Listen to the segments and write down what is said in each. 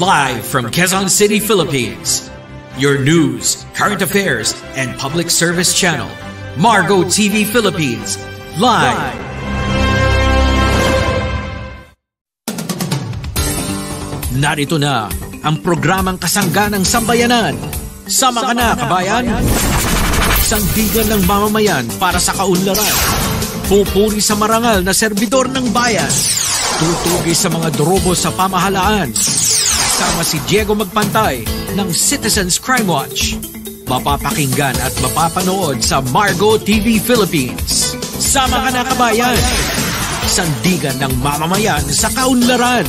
live from Quezon City, Philippines. Your news, current affairs, and public service channel, Margo TV Philippines, live. Narito na ang programang ng sambayanan. Sama ka na, kabayan! Sandigan ng mamamayan para sa kaunlaran. Pupuri sa marangal na serbidor ng bayan. Tutugis sa mga drobo sa pamahalaan kasama si Diego Magpantay ng Citizens Crime Watch. Mapapakinggan at mapapanood sa Margo TV Philippines. Sama ka na kabayan! Sandigan ng mamamayan sa kaunlaran!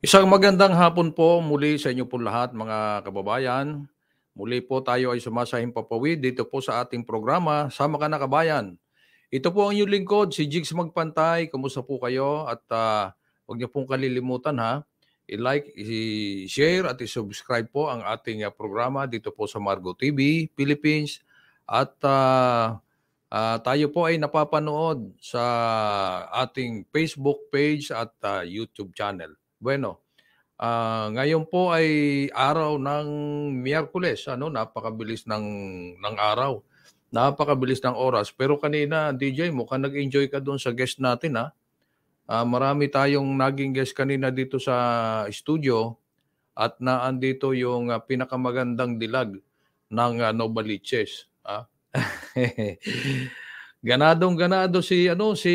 Isang magandang hapon po muli sa inyo po lahat mga kababayan. Muli po tayo ay sumasahing papawid dito po sa ating programa, Sama Ka na Kabayan. Ito po ang inyong lingkod, si Jigs Magpantay. Kumusta po kayo? At uh, huwag niyo pong kalilimutan ha, i-like, i-share at i-subscribe po ang ating uh, programa dito po sa Margo TV Philippines. At uh, uh, tayo po ay napapanood sa ating Facebook page at uh, YouTube channel. Bueno, Uh, ngayon po ay araw ng Miyerkules, ano, napakabilis ng ng araw. Napakabilis ng oras. Pero kanina, DJ, mukhang nag-enjoy ka doon sa guest natin, ha? Uh, ah, marami tayong naging guest kanina dito sa studio at naandito yung uh, pinakamagandang dilag ng uh, Novaliches, ha? ganadong ganado si ano si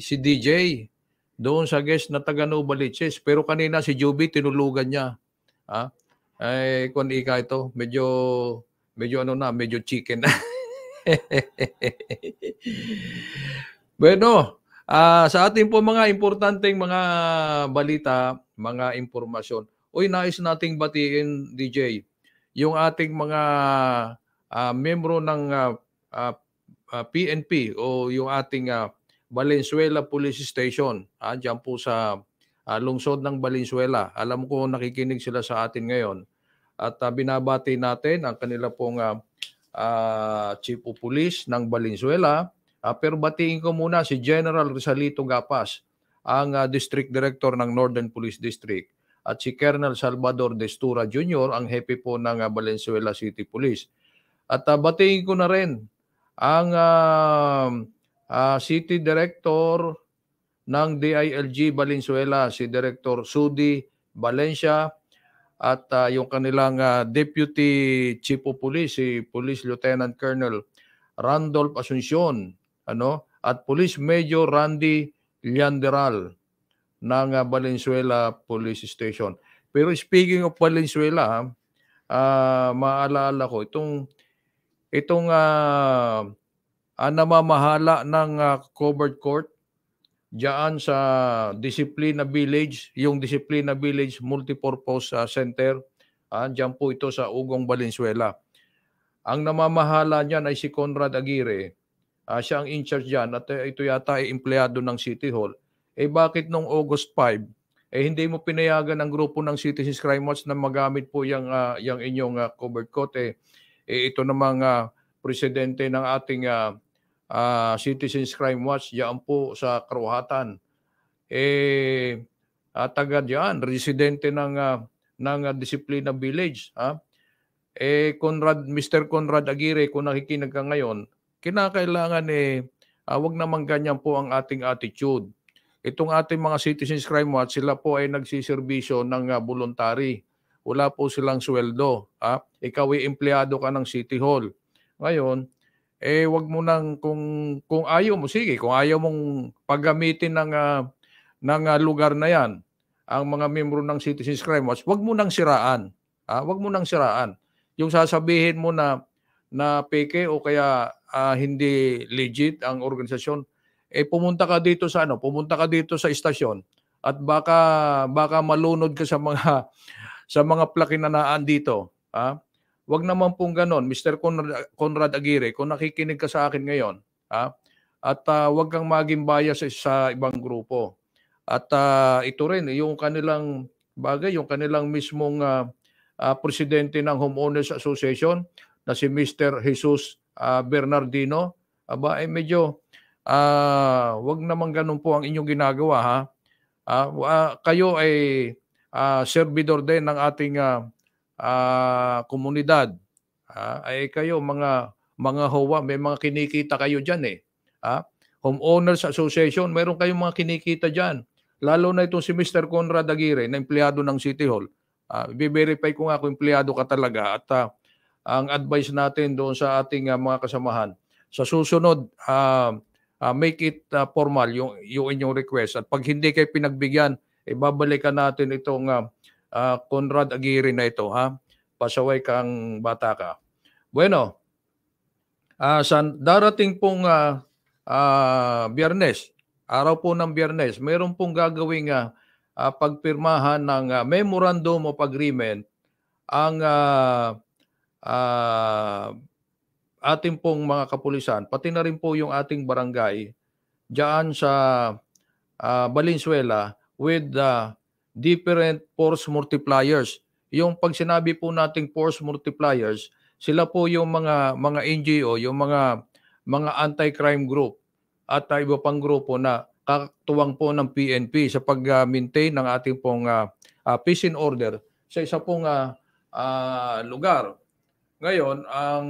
si DJ doon sa guest na taga Novaliches. Pero kanina si Juby tinulugan niya. Ha? Ay, kung ika ito, medyo, medyo ano na, medyo chicken na. bueno, uh, sa ating po mga importanteng mga balita, mga impormasyon. Uy, nais nating batiin, DJ, yung ating mga uh, membro ng uh, ah, uh, PNP o yung ating uh, Valenzuela Police Station. Ah, dyan po sa ah, lungsod ng Valenzuela. Alam ko nakikinig sila sa atin ngayon. At ah, binabati natin ang kanila pong ah, ah, Chief of Police ng Valenzuela. Ah, pero batiin ko muna si General Rizalito Gapas, ang ah, District Director ng Northern Police District at si Colonel Salvador Destura Jr., ang hepe po ng ah, Valenzuela City Police. At ah, batiin ko na rin ang ah, uh, City Director ng DILG Valenzuela, si Director Sudi Valencia at uh, yung kanilang uh, Deputy Chief of Police, si Police Lieutenant Colonel Randolph Asuncion, ano, at Police Major Randy Lianderal ng uh, Valenzuela Police Station. Pero speaking of Valenzuela, uh, maalala ko itong itong uh, ang ah, namamahala ng uh, ah, covered court diyan sa Disciplina Village, yung Disciplina Village Multipurpose uh, Center. Uh, diyan po ito sa Ugong, Valenzuela. Ang namamahala niyan ay si Conrad Aguirre. Uh, siya ang in-charge diyan at ito yata ay empleyado ng City Hall. Eh bakit nung August 5, eh hindi mo pinayagan ng grupo ng Citizens Crime Watch na magamit po yung, uh, yung inyong uh, covered court. Eh, eh ito namang uh, presidente ng ating uh, uh, Citizens Crime Watch diyan po sa Karuhatan. Eh uh, taga diyan, residente ng uh, ng uh, Disiplina Village, ha? Eh Conrad Mr. Conrad Aguirre kung nakikinig ka ngayon, kinakailangan eh uh, wag naman ganyan po ang ating attitude. Itong ating mga Citizens Crime Watch, sila po ay nagsiservisyo ng uh, voluntary. Wala po silang sweldo. Ha? Ikaw ay empleyado ka ng City Hall. Ngayon, eh wag mo nang kung kung ayaw mo sige, kung ayaw mong paggamitin ng uh, ng uh, lugar na 'yan ang mga miyembro ng Citizens Crime Watch, wag mo nang siraan. Ah, wag mo nang siraan. Yung sasabihin mo na na peke o kaya uh, hindi legit ang organisasyon, eh pumunta ka dito sa ano, pumunta ka dito sa istasyon at baka baka malunod ka sa mga sa mga plakinanaan dito, ha? Ah? Wag naman pong ganon, Mr. Conrad, Conrad Aguirre, kung nakikinig ka sa akin ngayon, ha? at uh, wag kang maging bias sa, ibang grupo. At uh, ito rin, yung kanilang bagay, yung kanilang mismong uh, uh, presidente ng Homeowners Association na si Mr. Jesus uh, Bernardino, aba ay eh, medyo uh, wag naman ganun po ang inyong ginagawa ha. Uh, uh, kayo ay uh, servidor din ng ating uh, uh, komunidad. Uh, ay kayo mga mga HOA, may mga kinikita kayo diyan eh. Uh, Homeowners Association, meron kayong mga kinikita diyan. Lalo na itong si Mr. Conrad Aguirre na empleyado ng City Hall. Uh, i-verify ko nga kung empleyado ka talaga at uh, ang advice natin doon sa ating uh, mga kasamahan sa susunod uh, uh, make it uh, formal yung, yung inyong request at pag hindi kayo pinagbigyan ibabalikan natin itong uh, uh, Conrad Aguirre na ito ha. Pasaway kang bata ka. Bueno, uh, san darating pong uh, uh, biyernes, araw po ng biyernes, mayroon pong gagawing uh, uh, pagpirmahan ng uh, memorandum of agreement ang uh, uh, ating pong mga kapulisan, pati na rin po yung ating barangay diyan sa uh, Valenzuela with the uh, different force multipliers. Yung pag sinabi po nating force multipliers, sila po yung mga mga NGO, yung mga mga anti-crime group at uh, iba pang grupo na kakatuwang po ng PNP sa pag-maintain ng ating pong uh, uh, peace and order sa isa pong uh, uh, lugar. Ngayon, ang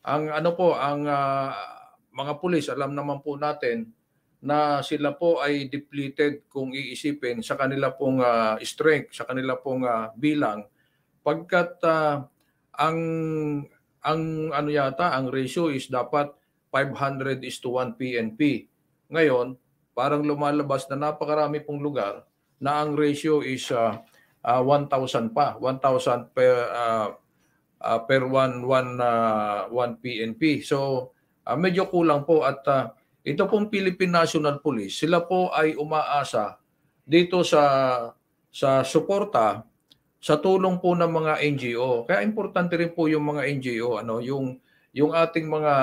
ang ano po ang uh, mga pulis alam naman po natin na sila po ay depleted kung iisipin sa kanila pong uh, strength, sa kanila pong uh, bilang pagkat uh, ang ang ano yata ang ratio is dapat 500 is to 1 PNP. Ngayon, parang lumalabas na napakarami pong lugar na ang ratio is uh, uh, 1,000 pa, 1,000 per uh, uh, per 1 1 uh, 1 PNP. So uh, medyo kulang po at uh, ito pong Philippine National Police, sila po ay umaasa dito sa sa suporta sa tulong po ng mga NGO. Kaya importante rin po yung mga NGO, ano, yung yung ating mga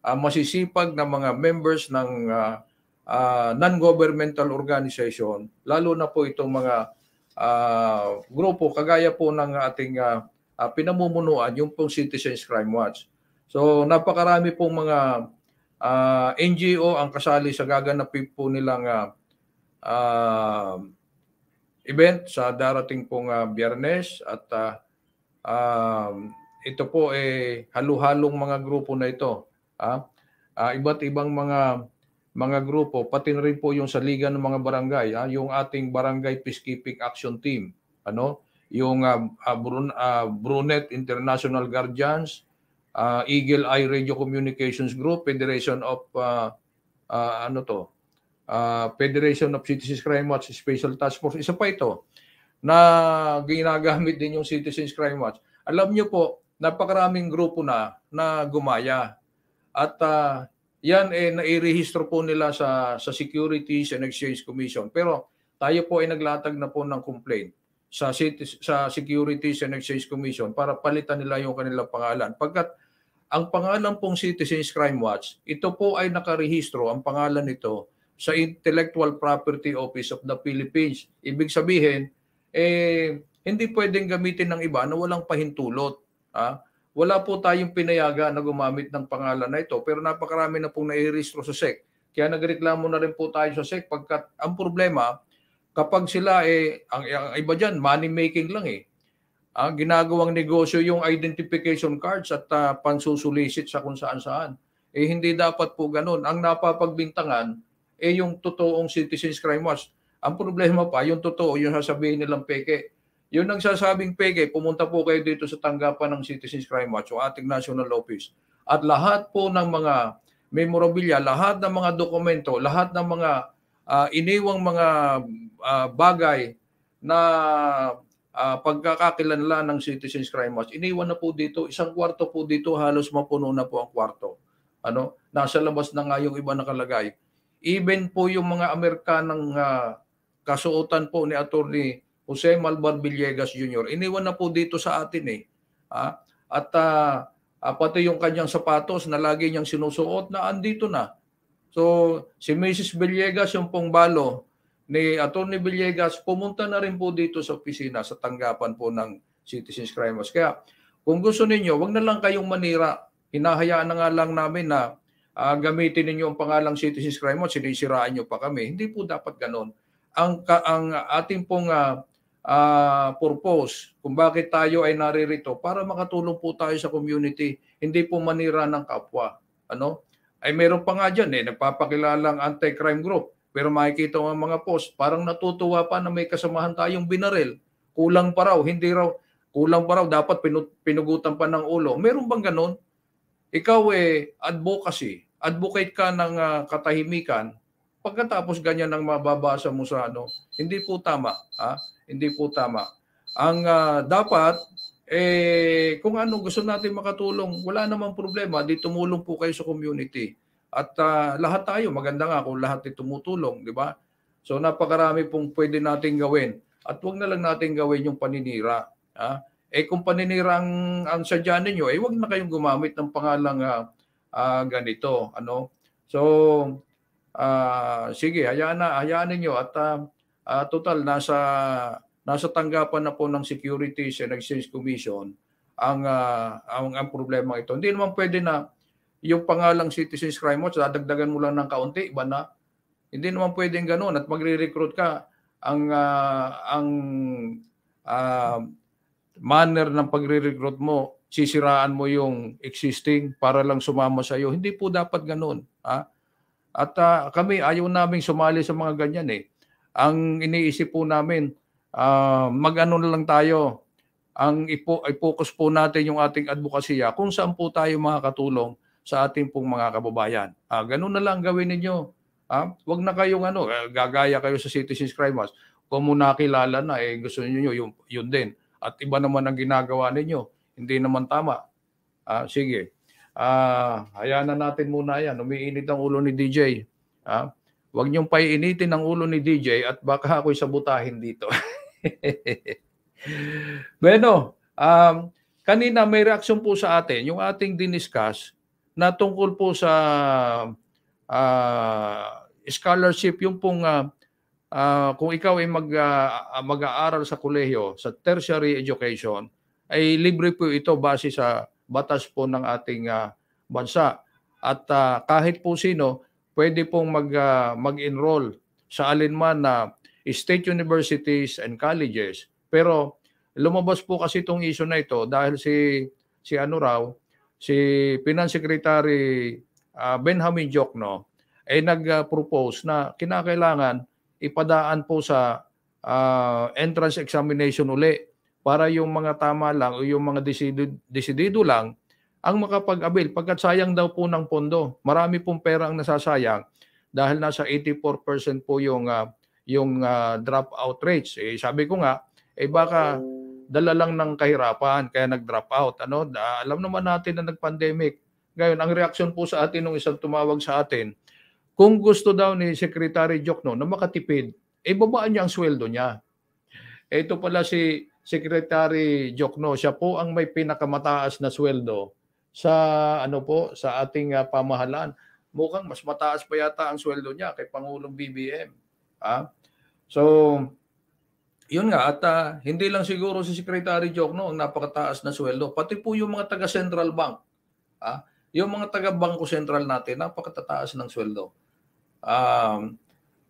uh, masisipag na mga members ng uh, uh, non-governmental organization, lalo na po itong mga uh, grupo kagaya po ng ating uh, uh, pinamumunuan, yung pong Citizens Crime Watch. So napakarami pong mga uh, ah, NGO ang kasali sa gaganapin po nilang uh, uh, event sa darating pong uh, biyernes at uh, uh, ito po ay eh, halu-halong mga grupo na ito. Ah? Uh, iba't ibang mga mga grupo, pati na rin po yung sa Liga ng mga Barangay, ah, yung ating Barangay Peacekeeping Action Team, ano? yung uh, uh, Brun, uh, Brunet International Guardians, uh, Eagle Eye Radio Communications Group, Federation of uh, uh, ano to? Uh, Federation of Citizens Crime Watch Special Task Force. Isa pa ito na ginagamit din yung Citizens Crime Watch. Alam niyo po, napakaraming grupo na na gumaya. At uh, yan eh nairehistro po nila sa sa Securities and Exchange Commission. Pero tayo po ay naglatag na po ng complaint sa sa Securities and Exchange Commission para palitan nila yung kanilang pangalan. Pagkat ang pangalan pong Citizens Crime Watch, ito po ay nakarehistro ang pangalan nito sa Intellectual Property Office of the Philippines. Ibig sabihin, eh hindi pwedeng gamitin ng iba na walang pahintulot. Ha? Wala po tayong pinayagan na gumamit ng pangalan na ito pero napakarami na pong nairehistro sa SEC. Kaya nagreklamo na rin po tayo sa SEC pagkat ang problema kapag sila eh, ang, ang iba diyan money making lang eh. Ang ginagawang negosyo yung identification cards at uh, pansusulisit sa kung saan saan. Eh hindi dapat po ganun. Ang napapagbintangan eh yung totoong Citizens Crime Watch. Ang problema pa, yung totoo, yung sasabihin nilang peke. Yung nagsasabing peke, pumunta po kayo dito sa tanggapan ng Citizens Crime Watch o ating national office. At lahat po ng mga memorabilia, lahat ng mga dokumento, lahat ng mga uh, iniwang mga uh, bagay na uh, pagkakakilanla ng Citizens Crime Watch. Iniwan na po dito, isang kwarto po dito, halos mapuno na po ang kwarto. Ano? Nasa labas na nga yung iba nakalagay. Even po yung mga Amerikanang uh, kasuotan po ni Attorney Jose Malvar Villegas Jr. Iniwan na po dito sa atin eh. Ah, at uh, uh, pati yung kanyang sapatos na lagi niyang sinusuot na andito na. So, si Mrs. Villegas, yung pong balo ni Attorney Villegas, pumunta na rin po dito sa opisina sa tanggapan po ng Citizens Crime Watch. Kaya, kung gusto ninyo, wag na lang kayong manira. Hinahayaan na nga lang namin na uh, gamitin ninyo ang pangalang Citizens Crime Watch, sinisiraan nyo pa kami. Hindi po dapat ganon. Ang, ka, ang ating pong uh, uh, purpose kung bakit tayo ay naririto para makatulong po tayo sa community, hindi po manira ng kapwa. Ano? ay meron pa nga dyan eh, nagpapakilala nagpapakilalang anti-crime group. Pero makikita mo ang mga post, parang natutuwa pa na may kasamahan tayong binaril. Kulang pa raw, hindi raw, kulang pa raw, dapat pinugutan pa ng ulo. Meron bang ganun? Ikaw eh, advocacy, advocate ka ng uh, katahimikan, pagkatapos ganyan ang mababasa mo sa ano, hindi po tama. Ha? Hindi po tama. Ang uh, dapat, eh kung ano gusto natin makatulong, wala namang problema, di tumulong po kayo sa community. At uh, lahat tayo, maganda nga kung lahat ay tumutulong, di ba? So napakarami pong pwede nating gawin. At huwag na lang natin gawin yung paninira. Ha? Eh kung paninira ang, ang sadya ninyo, eh wag na kayong gumamit ng pangalang uh, uh, ganito. Ano? So, uh, sige, hayaan na, hayaan ninyo. At uh, uh, total, nasa nasa tanggapan na po ng Securities and Exchange Commission ang uh, ang, ang problema ito. Hindi naman pwede na yung pangalang Citizens Crime Watch dadagdagan mo lang ng kaunti, iba na. Hindi naman pwedeng ganoon at magre-recruit ka ang uh, ang uh, manner ng pagre-recruit mo, sisiraan mo yung existing para lang sumama sa iyo. Hindi po dapat ganoon, ha? At uh, kami ayaw naming sumali sa mga ganyan eh. Ang iniisip po namin, uh, mag-ano na lang tayo. Ang ipo, i-focus po natin yung ating advokasya kung saan po tayo makakatulong sa ating pong mga kababayan. Ah, ganun na lang gawin ninyo. Ah, wag na kayong ano, ah, gagaya kayo sa Citizens Crime Watch. Kung mo kilala na, eh, gusto niyo yun, yun din. At iba naman ang ginagawa ninyo. Hindi naman tama. Ah, sige. Ah, hayaan na natin muna yan. Umiinit ang ulo ni DJ. Ah, wag niyong paiinitin ang ulo ni DJ at baka ako'y sabutahin dito. bueno, um, kanina may reaction po sa atin yung ating diniscuss na tungkol po sa uh, scholarship yung pong uh, uh, kung ikaw ay mag, uh, mag-aaral sa kolehiyo sa tertiary education ay libre po ito base sa batas po ng ating uh, bansa at uh, kahit po sino pwede pong mag uh, mag-enroll sa alinman na state universities and colleges. Pero lumabas po kasi itong issue na ito dahil si si ano raw, si Finance Secretary uh, Benjamin Jokno ay eh, nag-propose na kinakailangan ipadaan po sa uh, entrance examination uli para yung mga tama lang o yung mga desidido, desidido lang ang makapag-avail pagkat sayang daw po ng pondo. Marami pong pera ang nasasayang dahil nasa 84% po yung uh, yung uh, ah, dropout rates. Eh, sabi ko nga, eh baka dala lang ng kahirapan kaya nag dropout Ano? Ah, alam naman natin na nag-pandemic. Ngayon, ang reaksyon po sa atin nung isang tumawag sa atin, kung gusto daw ni Secretary Jokno na makatipid, eh babaan niya ang sweldo niya. Ito pala si Secretary Jokno, siya po ang may pinakamataas na sweldo sa ano po sa ating uh, pamahalaan. Mukhang mas mataas pa yata ang sweldo niya kay Pangulong BBM. Ah. So, yun nga, at uh, hindi lang siguro si Secretary Joke noon napakataas na sweldo, pati po yung mga taga Central Bank. Ah, yung mga taga Bangko Sentral natin, napakatataas ng sweldo. Um,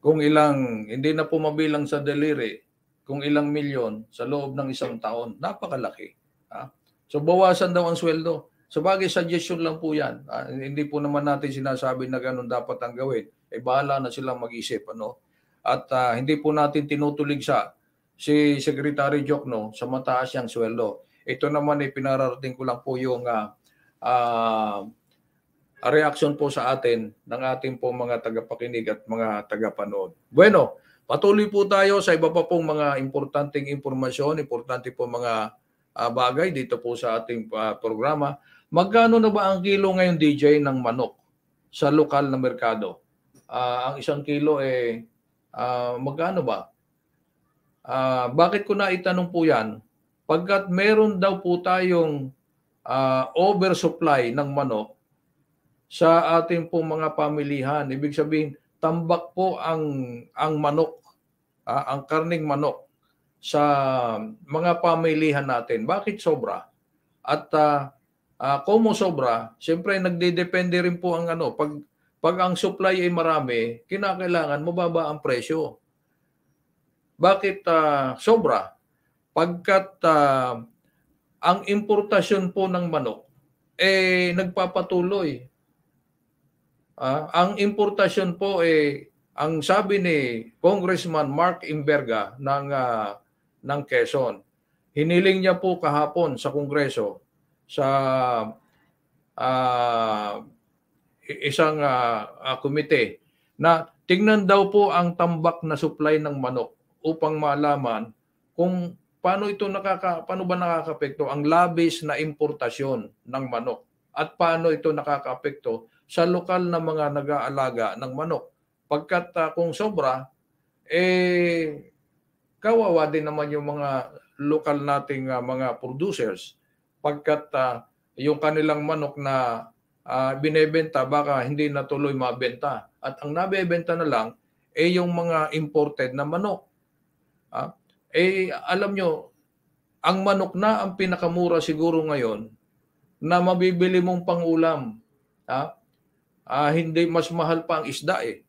kung ilang, hindi na po mabilang sa deliri, kung ilang milyon sa loob ng isang taon, napakalaki. Ah. So bawasan daw ang sweldo. so, bagay, suggestion lang po yan. Ah, hindi po naman natin sinasabi na ganun dapat ang gawin. Eh bahala na silang mag-isip. Ano? at uh, hindi po natin tinutulig sa si Secretary Jokno sa mataas niyang sweldo. Ito naman ay pinararating ko lang po yung uh, ah, uh, ah, reaction po sa atin ng ating po mga tagapakinig at mga tagapanood. Bueno, patuloy po tayo sa iba pa pong mga importanteng impormasyon, importante po mga uh, bagay dito po sa ating uh, programa. Magkano na ba ang kilo ngayon DJ ng manok sa lokal na merkado? Uh, ang isang kilo eh Uh, magkano ba? Uh, bakit ko na itanong po yan? Pagkat meron daw po tayong uh, oversupply ng manok sa ating po mga pamilihan. Ibig sabihin, tambak po ang, ang manok, uh, ang karning manok sa mga pamilihan natin. Bakit sobra? At uh, uh, kumo sobra, siyempre nagdedepende rin po ang ano, pag pag ang supply ay marami, kinakailangan mababa ang presyo. Bakit uh, sobra? Pagkat uh, ang importasyon po ng manok eh nagpapatuloy. Ah, ang importasyon po eh ang sabi ni Congressman Mark Imberga ng uh, ng Quezon. Hiniling niya po kahapon sa Kongreso sa uh, isang uh, uh, komite na tingnan daw po ang tambak na supply ng manok upang malaman kung paano ito nakaka paano ba nakakapekto ang labis na importasyon ng manok at paano ito nakakapekto sa lokal na mga nag-aalaga ng manok pagkat uh, kung sobra eh kawawa din naman yung mga lokal nating uh, mga producers pagkat uh, yung kanilang manok na uh, binebenta baka hindi natuloy mabenta. At ang nabebenta na lang ay eh, yung mga imported na manok. Uh, eh alam nyo, ang manok na ang pinakamura siguro ngayon na mabibili mong pangulam. Uh, uh, hindi mas mahal pa ang isda eh.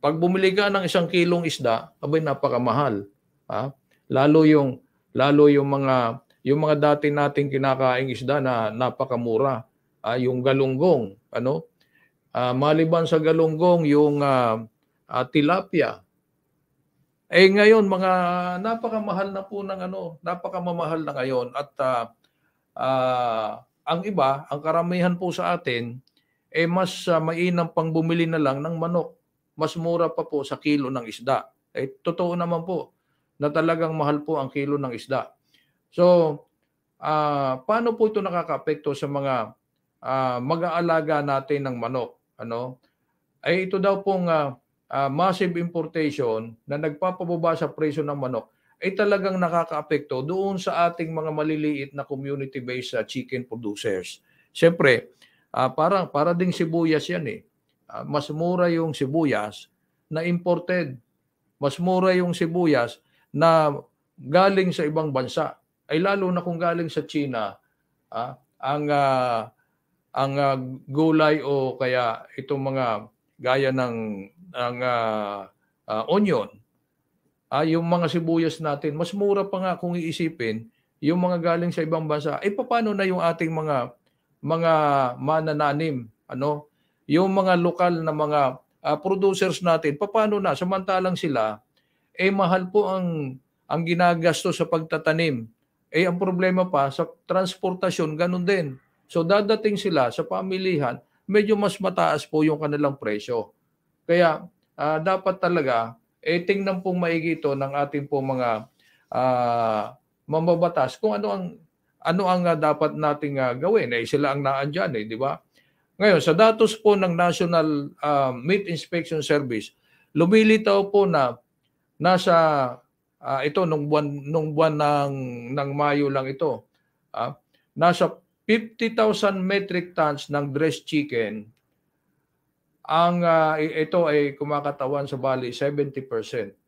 Pag bumili ka ng isang kilong isda, abay napakamahal. Ha? Lalo yung lalo yung mga yung mga dati nating kinakaing isda na napakamura uh, yung galunggong, ano? Uh, maliban sa galunggong, yung uh, uh, tilapia. Eh ngayon, mga napakamahal na po ng ano, napakamamahal na ngayon at uh, uh, ang iba, ang karamihan po sa atin, eh mas uh, mainam pang bumili na lang ng manok. Mas mura pa po sa kilo ng isda. Eh totoo naman po na talagang mahal po ang kilo ng isda. So, uh, paano po ito nakakapekto sa mga uh, mag-aalaga natin ng manok, ano? Ay ito daw pong uh, uh, massive importation na nagpapababa sa presyo ng manok ay talagang nakakaapekto doon sa ating mga maliliit na community-based uh, chicken producers. Siyempre, uh, parang para ding sibuyas 'yan eh. Uh, mas mura yung sibuyas na imported. Mas mura yung sibuyas na galing sa ibang bansa. Ay lalo na kung galing sa China, uh, ang uh, ang uh, gulay o kaya itong mga gaya ng ng uh, uh, onion ah, yung mga sibuyas natin mas mura pa nga kung iisipin yung mga galing sa ibang bansa eh paano na yung ating mga mga manananim ano yung mga lokal na mga uh, producers natin paano na samantalang sila eh mahal po ang ang ginagasto sa pagtatanim eh ang problema pa sa transportasyon ganun din So dadating sila sa pamilihan, medyo mas mataas po yung kanilang presyo. Kaya uh, dapat talaga eh tingnan pong maigi ito ng ating po mga uh, ah, mamabatas kung ano ang ano ang uh, dapat nating uh, gawin. Eh sila ang naandyan eh, di ba? Ngayon, sa datos po ng National uh, Meat Inspection Service, lumilitaw po na nasa uh, ito nung buwan nung buwan ng ng Mayo lang ito. Uh, nasa 50,000 metric tons ng dressed chicken ang uh, ito ay kumakatawan sa bali 70%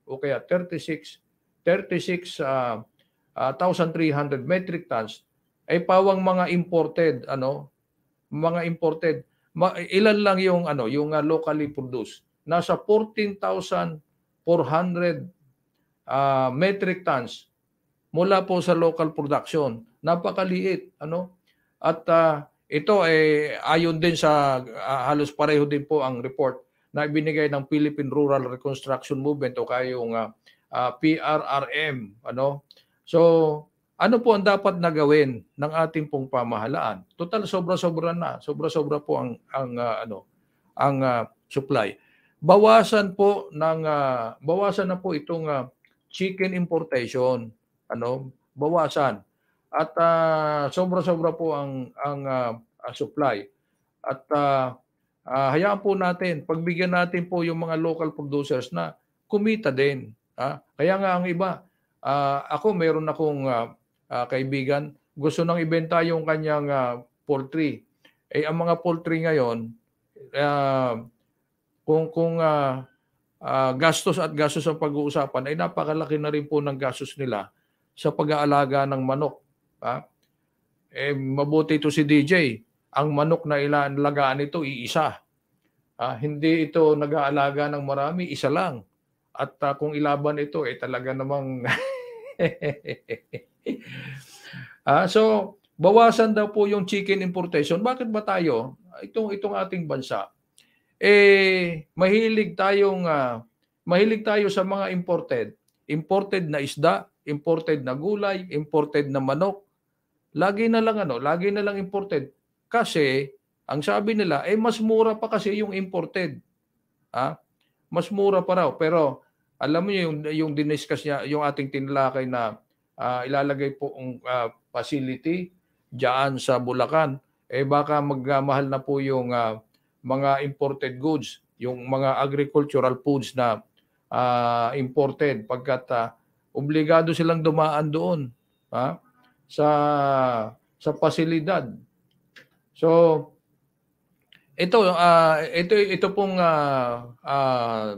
o kaya 36 36 uh, uh, 1,300 metric tons ay pawang mga imported ano mga imported ma, ilan lang yung ano yung uh, locally produced nasa 14,400 uh, ah, metric tons mula po sa local production napakaliit ano at uh, ito ay eh, ayon din sa uh, halos pareho din po ang report na ibinigay ng Philippine Rural Reconstruction Movement o kayong uh, ah, uh, PRRM ano. So ano po ang dapat na gawin ng ating pong pamahalaan? Total sobra-sobra na, sobra-sobra po ang ang uh, ano ang uh, supply. Bawasan po ng uh, bawasan na po itong uh, chicken importation, ano? Bawasan at uh, sobra-sobra po ang ang uh, supply at uh, uh, hayaan po natin pagbigyan natin po yung mga local producers na kumita din ha? kaya nga ang iba uh, ako meron akong uh, uh, kaibigan gusto nang ibenta yung kanyang uh, poultry eh ang mga poultry ngayon uh, kung kung uh, uh, gastos at gastos ang pag-uusapan ay napakalaki na rin po ng gastos nila sa pag-aalaga ng manok Ha? Eh, mabuti ito si DJ. Ang manok na ilagaan ito, iisa. Ah, hindi ito nag-aalaga ng marami, isa lang. At uh, kung ilaban ito, eh talaga namang... ah, so, bawasan daw po yung chicken importation. Bakit ba tayo, itong, itong ating bansa, eh, mahilig tayong, uh, mahilig tayo sa mga imported. Imported na isda, imported na gulay, imported na manok, lagi na lang ano, lagi na lang imported kasi ang sabi nila eh mas mura pa kasi yung imported. Ha? Mas mura pa raw pero alam mo yung yung diniscuss niya yung ating tinalakay na uh, ilalagay po ang uh, facility diyan sa Bulacan eh baka magmamahal na po yung uh, mga imported goods, yung mga agricultural foods na uh, imported pagkat uh, obligado silang dumaan doon. Ha? sa sa pasilidad. So ito uh, ito ito pong uh, uh,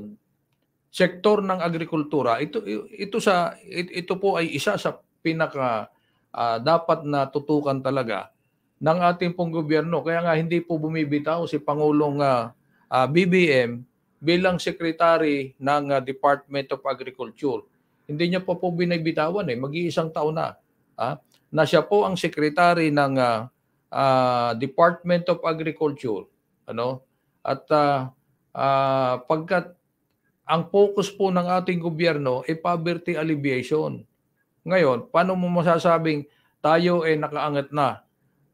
sektor ng agrikultura ito ito sa ito po ay isa sa pinaka uh, dapat na tutukan talaga ng ating pong gobyerno kaya nga hindi po bumibitaw si pangulong uh, uh, BBM bilang secretary ng uh, Department of Agriculture hindi niya po po binibitawan eh mag-iisang taon na ah na siya po ang secretary ng uh, uh, Department of Agriculture ano at uh, uh, pagkat ang focus po ng ating gobyerno ay poverty alleviation. Ngayon, paano mo masasabing tayo ay nakaangat na,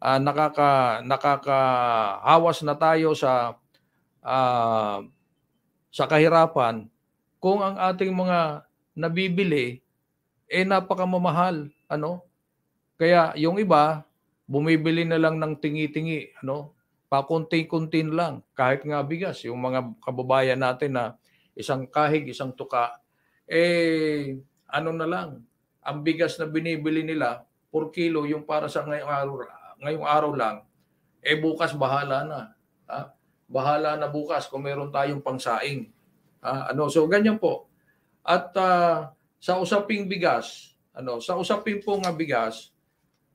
uh, nakaka nakakahawas na tayo sa uh, sa kahirapan kung ang ating mga nabibili ay eh napakamamahal, ano? Kaya yung iba, bumibili na lang ng tingi-tingi, ano? Pakunti-kunti lang, kahit nga bigas. Yung mga kababayan natin na isang kahig, isang tuka, eh, ano na lang, ang bigas na binibili nila, 4 kilo, yung para sa ngayong araw, ngayong araw lang, eh bukas bahala na. Ha? Bahala na bukas kung meron tayong pangsaing. Ha? Ano, so ganyan po. At uh, sa usaping bigas, ano, sa usaping po nga bigas,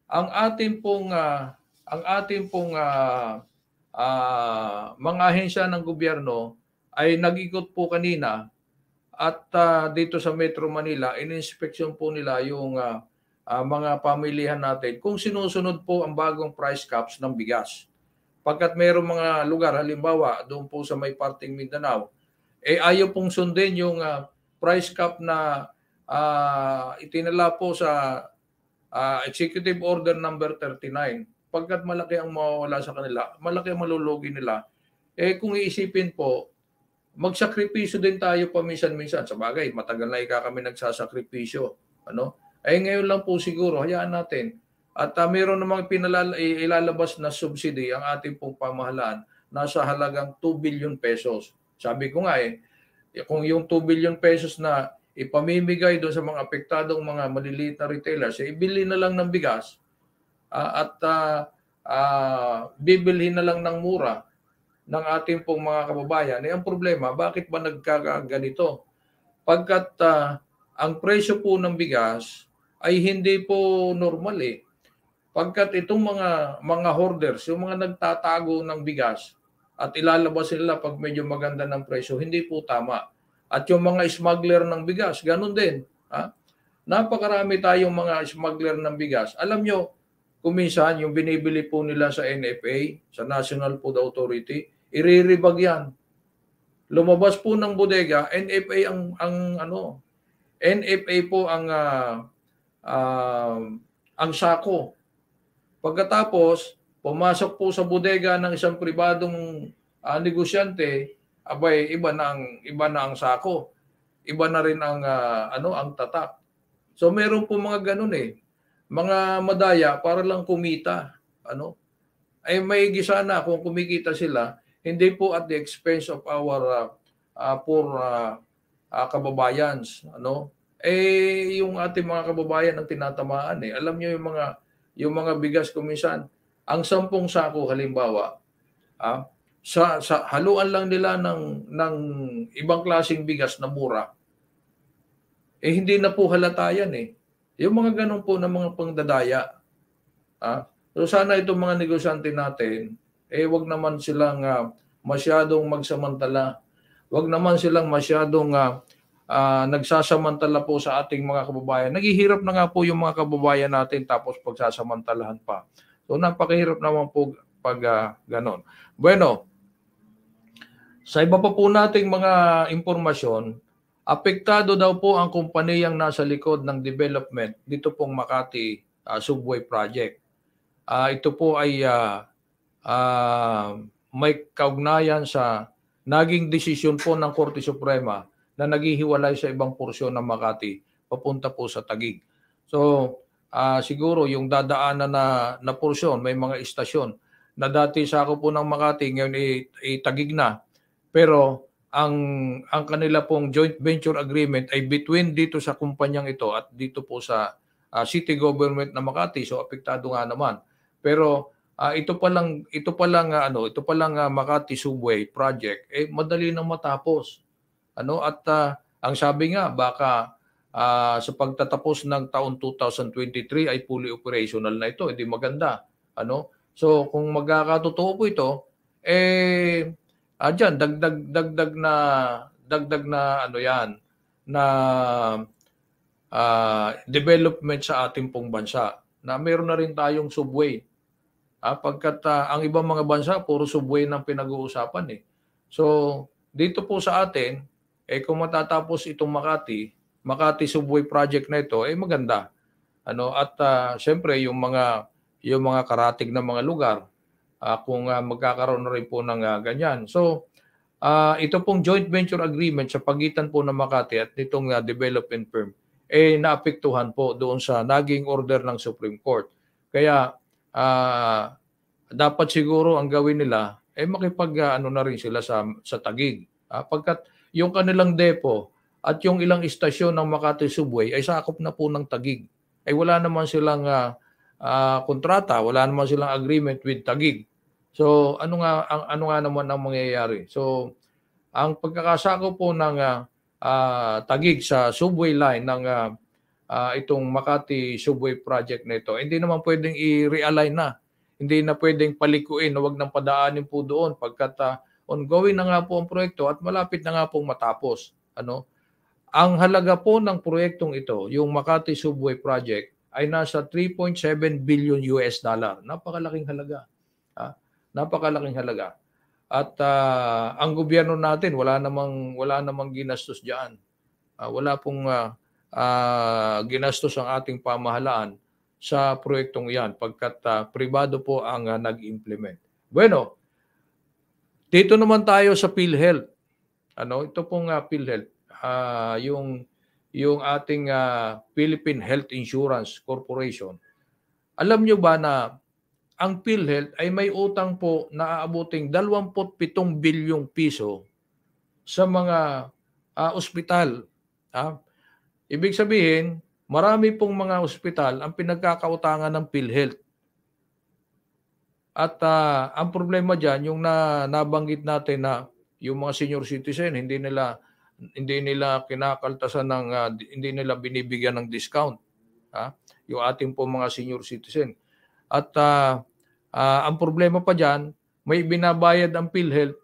ang atin pong uh, ang atin pong uh, uh, mga ahensya ng gobyerno ay nag po kanina at uh, dito sa Metro Manila ininspeksyon po nila yung uh, uh, mga pamilihan natin kung sinusunod po ang bagong price caps ng bigas. Pagkat mayroong mga lugar halimbawa doon po sa may parting Mindanao eh ayaw pong sundin yung uh, price cap na uh, itinala po sa uh, Executive Order Number 39, pagkat malaki ang mawawala sa kanila, malaki ang malulugi nila, eh kung iisipin po, magsakripisyo din tayo paminsan-minsan. Sa bagay, matagal na ika kami nagsasakripisyo. Ano? Ay eh, ngayon lang po siguro, hayaan natin. At uh, ah, mayroon namang pinalala, ilalabas na subsidy ang ating pong pamahalaan nasa halagang 2 billion pesos. Sabi ko nga eh, kung yung 2 billion pesos na ipamimigay doon sa mga apektadong mga maliliit na retailers, eh, ibili na lang ng bigas uh, at uh, uh, bibilhin na lang ng mura ng ating pong mga kababayan. Eh, ang problema, bakit ba nagkakaganito? Pagkat uh, ang presyo po ng bigas ay hindi po normal eh. Pagkat itong mga mga hoarders, yung mga nagtatago ng bigas at ilalabas sila pag medyo maganda ng presyo, hindi po tama at yung mga smuggler ng bigas, ganun din. Ha? Napakarami tayong mga smuggler ng bigas. Alam nyo, kuminsan yung binibili po nila sa NFA, sa National Food Authority, iriribag yan. Lumabas po ng bodega, NFA ang, ang ano, NFA po ang uh, uh, ang sako. Pagkatapos, pumasok po sa bodega ng isang pribadong uh, negosyante, abay iba na ang iba na ang sako. Iba na rin ang uh, ano ang tatak. So meron po mga ganun eh. Mga madaya para lang kumita, ano? Ay may sana kung kumikita sila, hindi po at the expense of our uh, uh, poor uh, uh, kababayans, ano? Eh yung ating mga kababayan ang tinatamaan eh. Alam niyo yung mga yung mga bigas kuminsan, ang sampung sako halimbawa, ah, sa, sa haluan lang nila ng, ng ibang klasing bigas na mura, eh hindi na po halata yan eh. Yung mga ganun po ng mga pangdadaya. Ah, so sana itong mga negosyante natin, eh wag naman silang uh, masyadong magsamantala. Wag naman silang masyadong uh, uh, nagsasamantala po sa ating mga kababayan. Naghihirap na nga po yung mga kababayan natin tapos pagsasamantalahan pa. So napakahirap naman po pag uh, ganon. Bueno, sa iba pa po nating mga impormasyon, apektado daw po ang kumpanyang nasa likod ng development dito pong Makati uh, Subway Project. Uh, ito po ay uh, uh, may kaugnayan sa naging desisyon po ng Korte Suprema na naghihiwalay sa ibang porsyon ng Makati papunta po sa Tagig. So uh, siguro yung dadaanan na, na porsyon, may mga istasyon na dati sa ako po ng Makati, ngayon itagig na pero ang ang kanila pong joint venture agreement ay between dito sa kumpanyang ito at dito po sa uh, city government na Makati so apektado nga naman pero uh, ito pa lang ito pa lang uh, ano ito pa lang uh, Makati subway project eh madali nang matapos ano at uh, ang sabi nga baka uh, sa pagtatapos ng taon 2023 ay fully operational na ito hindi eh, maganda ano so kung magkakatotoo po ito eh Ah, dyan, dagdag, dagdag na, dagdag na ano yan, na uh, development sa ating pong bansa na mayroon na rin tayong subway. Ah, pagkat uh, ang ibang mga bansa, puro subway ng pinag-uusapan eh. So, dito po sa atin, eh kung matatapos itong Makati, Makati Subway Project na ito, eh maganda. Ano, at uh, siyempre yung mga yung mga karatig na mga lugar, uh, kung uh, magkakaroon na rin po ng uh, ganyan. So, uh, ito pong joint venture agreement sa pagitan po ng Makati at nitong uh, development firm, eh naapektuhan po doon sa naging order ng Supreme Court. Kaya, uh, dapat siguro ang gawin nila, eh makipag uh, ano na rin sila sa, sa tagig. Uh, pagkat yung kanilang depo at yung ilang istasyon ng Makati Subway ay sakop na po ng tagig. Ay wala naman silang uh, uh, kontrata, wala naman silang agreement with Tagig. So ano nga ang ano nga naman ang mangyayari? So ang pagkakasako po ng uh, ah, ah, Tagig sa subway line ng uh, uh, itong Makati subway project na ito, hindi naman pwedeng i-realign na. Hindi na pwedeng palikuin na wag nang padaanin po doon pagkat uh, ongoing na nga po ang proyekto at malapit na nga pong matapos. Ano? Ang halaga po ng proyektong ito, yung Makati Subway Project, ay nasa 3.7 billion US dollar. Napakalaking halaga. Ha? Napakalaking halaga. At uh, ang gobyerno natin wala namang wala namang ginastos diyan. Uh, ah, wala pong uh, uh, ginastos ang ating pamahalaan sa proyektong 'yan pagkat uh, pribado po ang uh, nag-implement. Bueno, dito naman tayo sa PhilHealth. Ano, ito pong uh, PhilHealth, uh, yung yung ating uh, Philippine Health Insurance Corporation, alam nyo ba na ang PhilHealth ay may utang po na aabuting 27 bilyong piso sa mga uh, ospital. Ah? Ibig sabihin, marami pong mga ospital ang pinagkakautangan ng PhilHealth. At uh, ang problema dyan, yung na, nabanggit natin na yung mga senior citizen, hindi nila hindi nila kinakaltasan ng uh, hindi nila binibigyan ng discount ha yung ating po mga senior citizen at uh, uh, ang problema pa diyan may binabayad ang PhilHealth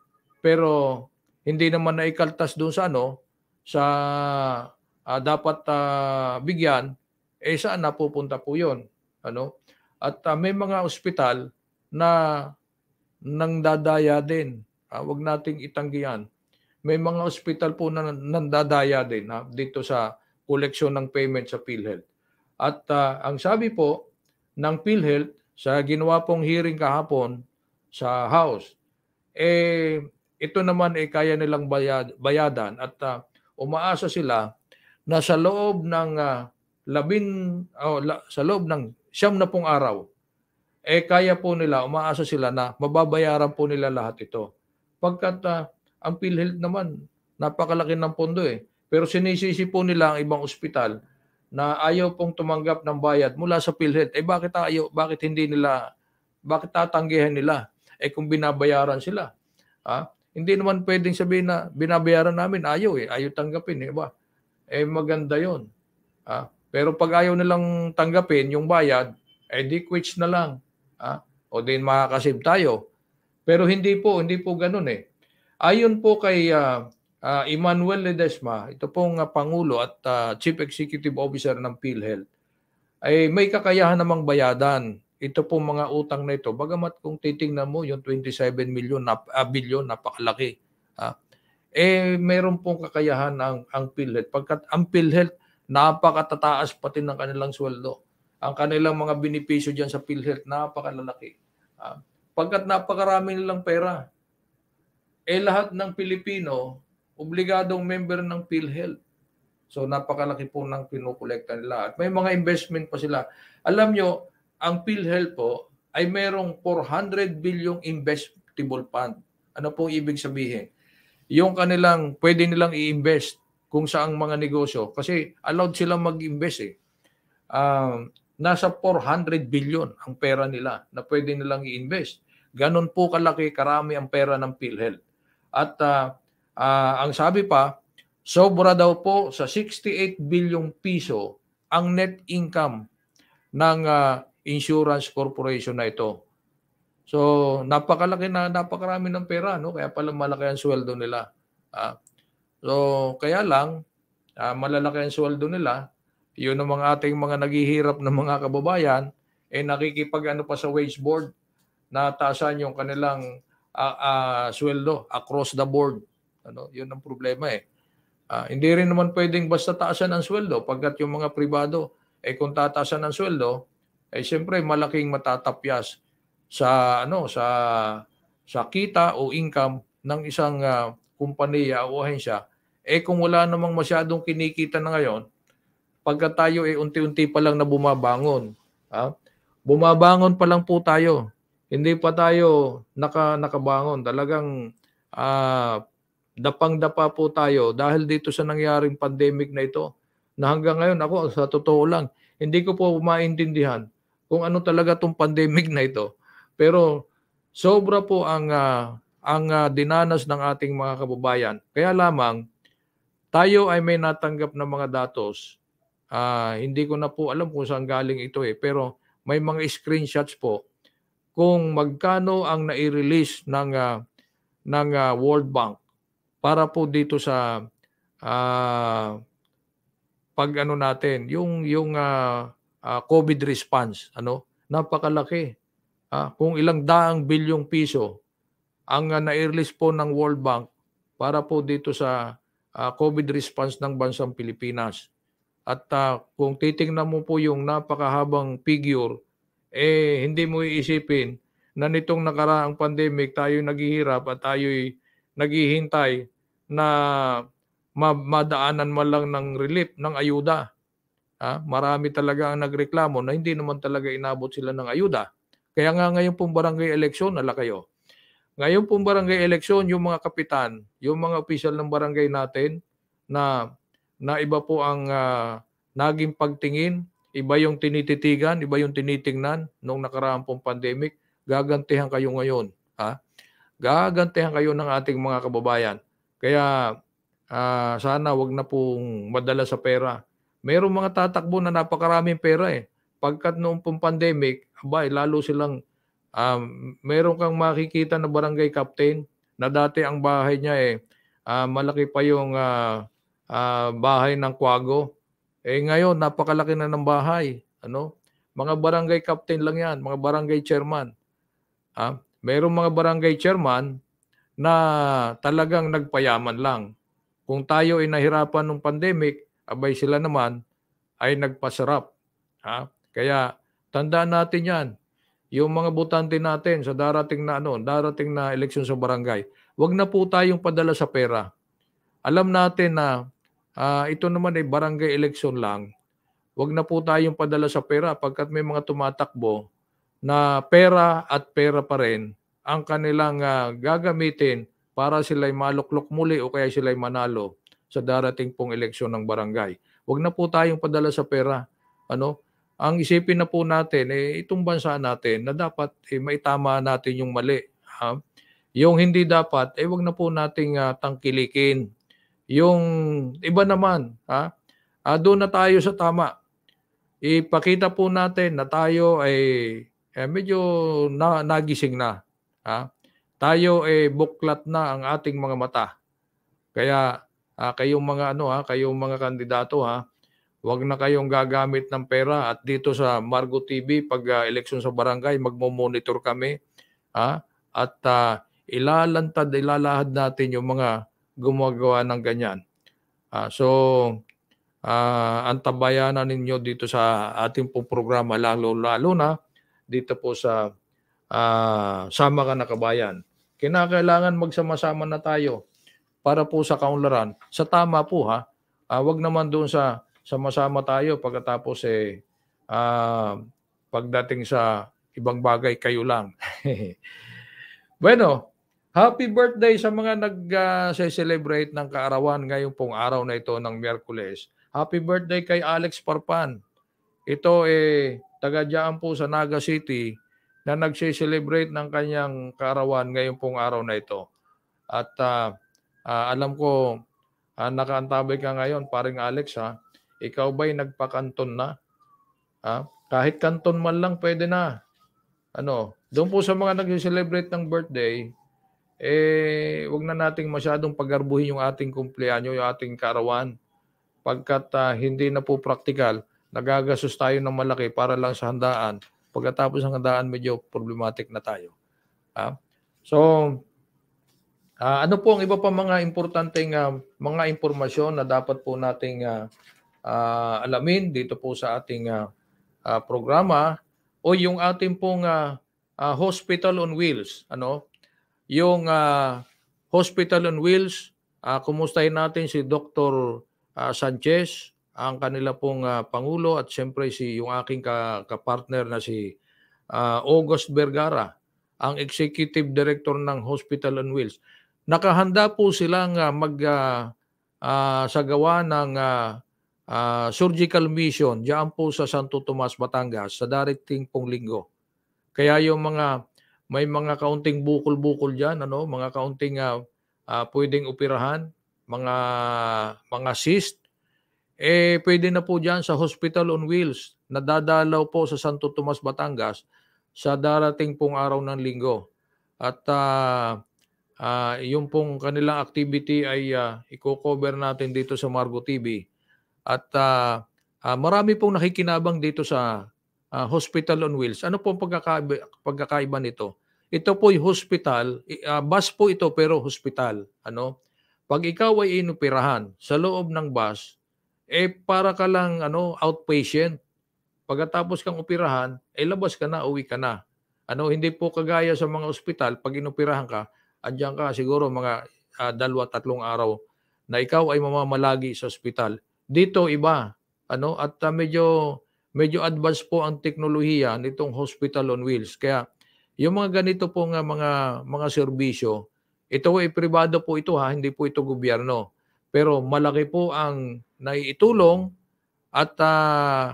pero hindi naman naikaltas doon sa ano sa uh, dapat uh, bigyan eh saan napupunta po 'yon ano at uh, may mga ospital na nang dadaya din uh, wag nating itanggi yan may mga ospital po na nandadaya din na dito sa koleksyon ng payment sa PhilHealth. At uh, ang sabi po ng PhilHealth sa ginawa pong hearing kahapon sa House, eh ito naman ay eh, kaya nilang bayad, bayadan at uh, umaasa sila na sa loob ng uh, labin oh, la, sa loob ng siyam na pong araw eh kaya po nila umaasa sila na mababayaran po nila lahat ito pagkat uh, ang PhilHealth naman, napakalaki ng pondo eh. Pero sinisisi po nila ang ibang ospital na ayaw pong tumanggap ng bayad mula sa PhilHealth. Eh bakit ayaw, bakit hindi nila, bakit tatanggihan nila? Eh kung binabayaran sila. Ha? Hindi naman pwedeng sabihin na binabayaran namin, ayaw eh, ayaw tanggapin eh. Ba? Eh maganda yon. Ha? Pero pag ayaw nilang tanggapin yung bayad, eh di quits na lang. Ha? O din makakasib tayo. Pero hindi po, hindi po ganun eh. Ayon po kay uh, uh, Emmanuel Ledesma, ito pong uh, Pangulo at uh, Chief Executive Officer ng PhilHealth, ay may kakayahan namang bayadan ito pong mga utang na ito. Bagamat kung titingnan mo yung 27 million na, uh, billion, napakalaki. Ha? Eh, meron pong kakayahan ang, ang PhilHealth. Pagkat ang PhilHealth, napakatataas pati ng kanilang sweldo. Ang kanilang mga benepisyo dyan sa PhilHealth, napakalalaki. Uh, pagkat napakarami nilang pera, eh lahat ng Pilipino, obligadong member ng PhilHealth. So napakalaki po ng kinukolekta nila. At may mga investment pa sila. Alam nyo, ang PhilHealth po ay merong 400 billion investable fund. Ano pong ibig sabihin? Yung kanilang, pwede nilang i-invest kung saang mga negosyo. Kasi allowed silang mag-invest eh. Um, nasa 400 billion ang pera nila na pwede nilang i-invest. Ganon po kalaki, karami ang pera ng PhilHealth. At uh, uh, ang sabi pa, sobra daw po sa 68 bilyong piso ang net income ng uh, insurance corporation na ito. So, napakalaki na, napakarami ng pera, no? Kaya pala malaki ang sweldo nila. Uh, so, kaya lang, uh, malalaki ang sweldo nila. Yun ang mga ating mga naghihirap ng mga kababayan, eh nakikipag ano pa sa wage board na taasan yung kanilang uh, uh, sweldo across the board. Ano, 'yun ang problema eh. Uh, hindi rin naman pwedeng basta taasan ang sweldo pagkat yung mga pribado eh kung tataasan ang sweldo eh siyempre malaking matatapyas sa ano sa sa kita o income ng isang uh, kumpanya o ahensya eh kung wala namang masyadong kinikita na ngayon pagka tayo eh unti-unti pa lang na bumabangon ha? Ah, bumabangon pa lang po tayo hindi pa tayo naka, nakabangon. Talagang uh, dapang-dapa po tayo dahil dito sa nangyaring pandemic na ito na hanggang ngayon ako sa totoo lang hindi ko po maintindihan kung ano talaga tong pandemic na ito pero sobra po ang uh, ang uh, dinanas ng ating mga kababayan kaya lamang tayo ay may natanggap ng mga datos uh, hindi ko na po alam kung saan galing ito eh pero may mga screenshots po kung magkano ang nai-release ng uh, ng uh, World Bank para po dito sa uh, pag ano natin yung yung uh, uh, COVID response ano napakalaki uh, kung ilang daang bilyong piso ang uh, na-release po ng World Bank para po dito sa uh, COVID response ng bansang Pilipinas at uh, kung titingnan mo po yung napakahabang figure eh hindi mo iisipin na nitong nakaraang pandemic tayo naghihirap at tayo'y naghihintay na ma- madaanan man lang ng relief, ng ayuda. Ha? Marami talaga ang nagreklamo na hindi naman talaga inabot sila ng ayuda. Kaya nga ngayon pong barangay election, ala kayo. Ngayon pong barangay election, yung mga kapitan, yung mga official ng barangay natin na na iba po ang uh, naging pagtingin Iba yung tinititigan, iba yung tinitingnan nung nakaraang pong pandemic. Gagantihan kayo ngayon. Ha? Gagantihan kayo ng ating mga kababayan. Kaya uh, sana wag na pong madala sa pera. Merong mga tatakbo na napakaraming pera eh. Pagkat noong pong pandemic, abay, lalo silang um, meron kang makikita na barangay captain na dati ang bahay niya eh, uh, malaki pa yung uh, uh, bahay ng Kwago eh ngayon, napakalaki na ng bahay. Ano? Mga barangay captain lang yan, mga barangay chairman. Ha? mayroong mga barangay chairman na talagang nagpayaman lang. Kung tayo ay nahirapan ng pandemic, abay sila naman ay nagpasarap. Ha? Kaya tandaan natin yan. Yung mga butante natin sa darating na ano, darating na eleksyon sa barangay, wag na po tayong padala sa pera. Alam natin na Uh, ito naman ay barangay election lang. Huwag na po tayong padala sa pera pagkat may mga tumatakbo na pera at pera pa rin ang kanilang uh, gagamitin para sila ay maluklok muli o kaya sila ay manalo sa darating pong eleksyon ng barangay. Huwag na po tayong padala sa pera. Ano? Ang isipin na po natin, eh, itong bansa natin na dapat eh, maitama natin yung mali. Ha? Yung hindi dapat, eh, huwag na po nating uh, tangkilikin yung iba naman, ha? Ah, doon na tayo sa tama. Ipakita po natin na tayo ay eh, medyo na, nagising na. Ha? Tayo ay eh, buklat na ang ating mga mata. Kaya ah, kayong mga ano ha, kayong mga kandidato ha, Huwag na kayong gagamit ng pera at dito sa Margo TV pag uh, eleksyon sa barangay magmo-monitor kami ha? at uh, ilalantad ilalahad natin yung mga gumagawa ng ganyan. Uh, so, uh, ah, antabayanan ninyo dito sa ating pong programa, lalo-lalo na dito po sa uh, ah, Sama Ka Nakabayan. Kinakailangan magsama-sama na tayo para po sa kaunlaran. Sa tama po ha, uh, wag naman doon sa sama-sama tayo pagkatapos eh uh, pagdating sa ibang bagay kayo lang. bueno, Happy birthday sa mga nag-celebrate uh, ng kaarawan ngayong pong araw na ito ng Miyerkules. Happy birthday kay Alex Parpan. Ito eh taga diyan po sa Naga City na nagse-celebrate ng kanyang kaarawan ngayong pong araw na ito. At uh, uh, alam ko uh, nakaantabay ka ngayon, paring Alex ha. Ikaw ba'y nagpakanton na? Ha? Kahit kanton man lang pwede na. Ano, doon po sa mga nagse-celebrate ng birthday, eh wag na nating masyadong pagarbuhin yung ating kumpleanyo, yung ating karawan. Pagkat uh, hindi na po praktikal, nagagastos tayo ng malaki para lang sa handaan. Pagkatapos ng handaan, medyo problematic na tayo. Ah? So, uh, ano po ang iba pa mga importanteng uh, mga impormasyon na dapat po nating uh, uh, alamin dito po sa ating uh, uh, programa o yung ating pong uh, uh, hospital on wheels, ano? yung uh, hospital on wheels, uh, kumustahin natin si Dr. Uh, ah, Sanchez, ang kanila pong uh, pangulo at siyempre si yung aking ka, ka-partner na si uh, August Vergara, ang executive director ng Hospital on Wheels. Nakahanda po silang uh, mag uh, uh, sagawa ng uh, uh, surgical mission diyan po sa Santo Tomas, Batangas sa darating pong linggo. Kaya yung mga may mga kaunting bukol-bukol diyan ano mga kaunting uh, uh, pwedeng operahan mga mga cyst eh pwede na po diyan sa hospital on wheels na dadalaw po sa Santo Tomas Batangas sa darating pong araw ng linggo at uh, uh, yung pong kanilang activity ay uh, i-cover natin dito sa Margo TV at uh, uh, marami pong nakikinabang dito sa uh, Hospital on Wheels. Ano po ang pagkakaiba, pagkakaiba nito? Ito po'y hospital, uh, bus po ito pero hospital, ano? Pag ikaw ay inoperahan sa loob ng bus, eh para ka lang ano, outpatient. Pagkatapos kang operahan, eh labas ka na, uwi ka na. Ano, hindi po kagaya sa mga ospital, pag inoperahan ka, andiyan ka siguro mga uh, dalawa, tatlong araw na ikaw ay mamamalagi sa ospital. Dito iba, ano, at uh, medyo medyo advanced po ang teknolohiya nitong hospital on wheels. Kaya yung mga ganito po nga mga mga serbisyo, ito ay eh, pribado po ito ha, hindi po ito gobyerno. Pero malaki po ang naiitulong at uh,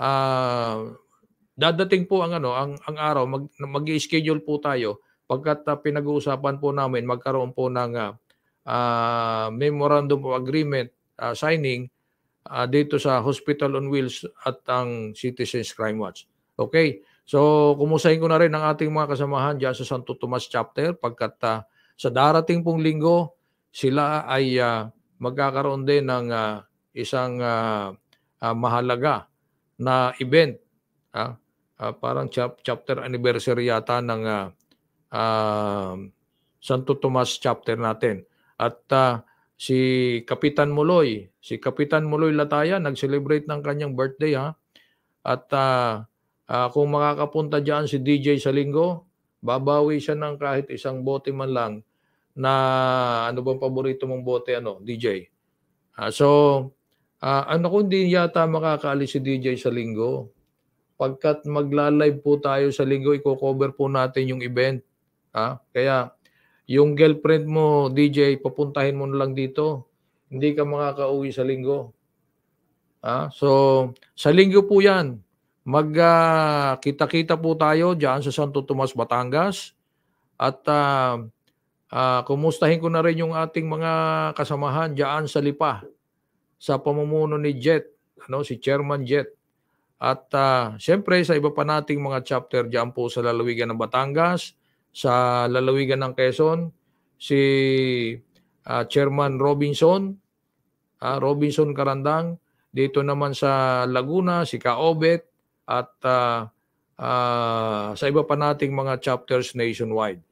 uh, dadating po ang ano ang ang araw mag mag-schedule po tayo pagkat uh, pinag-uusapan po namin magkaroon po ng uh, memorandum of agreement uh, signing uh, dito sa Hospital on Wheels at ang Citizens Crime Watch. Okay? So, kumusahin ko na rin ang ating mga kasamahan dyan sa Santo Tomas chapter pagkat uh, sa darating pong linggo, sila ay uh, magkakaroon din ng uh, isang uh, uh, mahalaga na event. Uh, uh, parang chap- chapter anniversary yata ng uh, uh, Santo Tomas chapter natin. At uh, si Kapitan Muloy, si Kapitan Muloy Lataya nag-celebrate ng kanyang birthday ha. At uh, Uh, kung makakapunta dyan si DJ sa linggo, babawi siya ng kahit isang bote man lang na ano bang paborito mong bote ano, DJ. Uh, ah, so, uh, ano kung di yata makakaalis si DJ sa linggo, pagkat magla-live po tayo sa linggo, i-cover po natin yung event. Ha? Kaya, yung girlfriend mo, DJ, papuntahin mo na lang dito. Hindi ka makakauwi sa linggo. Ha? So, sa linggo po yan. Magkita-kita ah, uh, po tayo diyan sa Santo Tomas, Batangas. At uh, uh, kumustahin ko na rin yung ating mga kasamahan diyan sa Lipa sa pamumuno ni Jet, ano, si Chairman Jet. At uh, siyempre sa iba pa nating mga chapter diyan po sa lalawigan ng Batangas, sa lalawigan ng Quezon, si uh, Chairman Robinson, uh, Robinson Karandang, dito naman sa Laguna, si Kaobet, at uh, uh, sa iba pa nating mga chapters nationwide.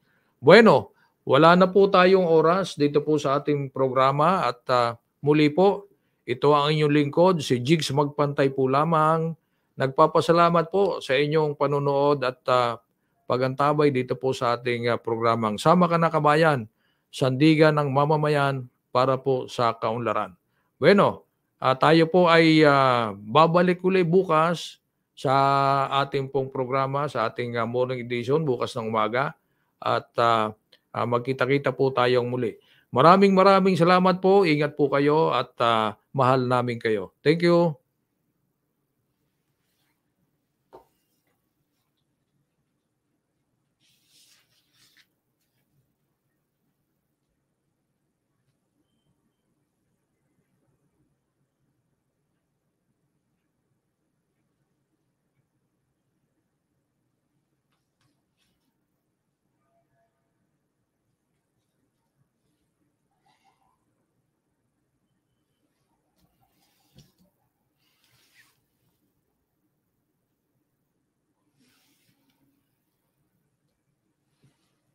Bueno, wala na po tayong oras dito po sa ating programa at uh, muli po, ito ang inyong lingkod, si Jigs Magpantay po lamang. Nagpapasalamat po sa inyong panonood at uh, pagantabay dito po sa ating uh, programang Sama Ka Na Kabayan, Sandigan ng Mamamayan para po sa Kaunlaran. Bueno, uh, tayo po ay uh, babalik ulit bukas sa ating pong programa, sa ating uh, morning edition bukas ng umaga at uh, uh, magkita-kita po tayong muli. Maraming maraming salamat po. Ingat po kayo at uh, mahal namin kayo. Thank you.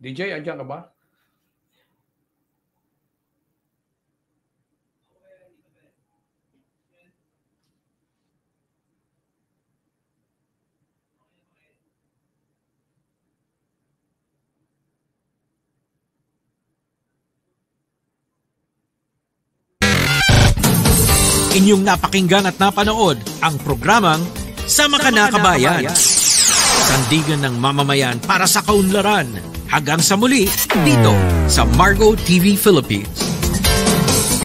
DJ, andyan ka ba? inyong napakinggan at napanood ang programang Sama Ka Na Sandigan ng mamamayan para sa kaunlaran Hanggang sa muli, dito sa Margo TV Philippines.